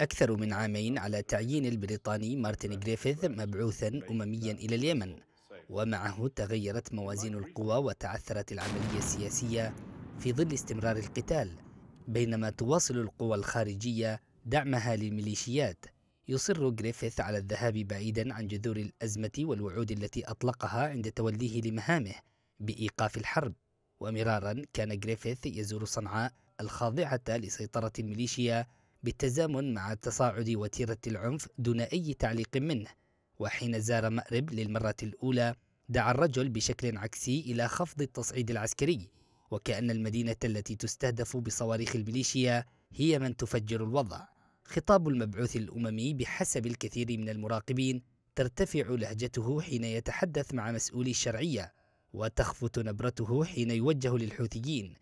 أكثر من عامين على تعيين البريطاني مارتن جريفيث مبعوثا أمميا إلى اليمن ومعه تغيرت موازين القوى وتعثرت العملية السياسية في ظل استمرار القتال بينما تواصل القوى الخارجية دعمها للميليشيات يصر جريفيث على الذهاب بعيدا عن جذور الأزمة والوعود التي أطلقها عند توليه لمهامه بإيقاف الحرب ومرارا كان جريفيث يزور صنعاء الخاضعة لسيطرة الميليشيا بالتزامن مع تصاعد وتيرة العنف دون أي تعليق منه وحين زار مأرب للمرة الأولى دعا الرجل بشكل عكسي إلى خفض التصعيد العسكري وكأن المدينة التي تستهدف بصواريخ الميليشيا هي من تفجر الوضع خطاب المبعوث الأممي بحسب الكثير من المراقبين ترتفع لهجته حين يتحدث مع مسؤولي الشرعية وتخفت نبرته حين يوجه للحوثيين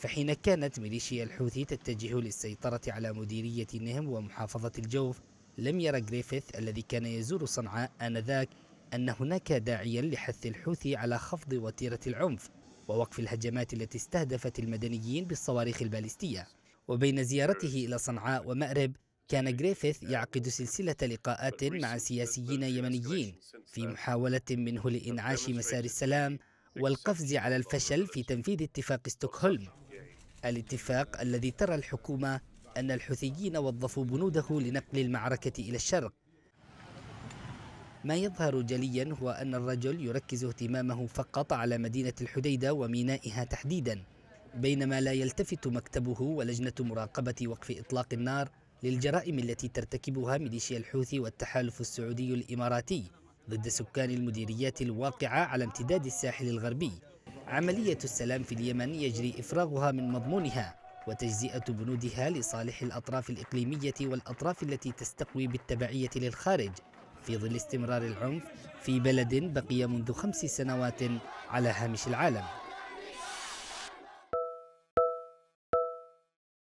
فحين كانت ميليشيا الحوثي تتجه للسيطرة على مديرية النهم ومحافظة الجوف لم يرى جريفيث الذي كان يزور صنعاء آنذاك أن هناك داعيا لحث الحوثي على خفض وتيرة العنف ووقف الهجمات التي استهدفت المدنيين بالصواريخ البالستية وبين زيارته إلى صنعاء ومأرب كان جريفيث يعقد سلسلة لقاءات مع سياسيين يمنيين في محاولة منه لإنعاش مسار السلام والقفز على الفشل في تنفيذ اتفاق ستوكهولم الاتفاق الذي ترى الحكومة أن الحوثيين وظفوا بنوده لنقل المعركة إلى الشرق ما يظهر جليا هو أن الرجل يركز اهتمامه فقط على مدينة الحديدة ومينائها تحديدا بينما لا يلتفت مكتبه ولجنة مراقبة وقف إطلاق النار للجرائم التي ترتكبها ميليشيا الحوثي والتحالف السعودي الإماراتي ضد سكان المديريات الواقعة على امتداد الساحل الغربي عملية السلام في اليمن يجري إفراغها من مضمونها وتجزئة بنودها لصالح الأطراف الإقليمية والأطراف التي تستقوي بالتبعية للخارج في ظل استمرار العنف في بلد بقي منذ خمس سنوات على هامش العالم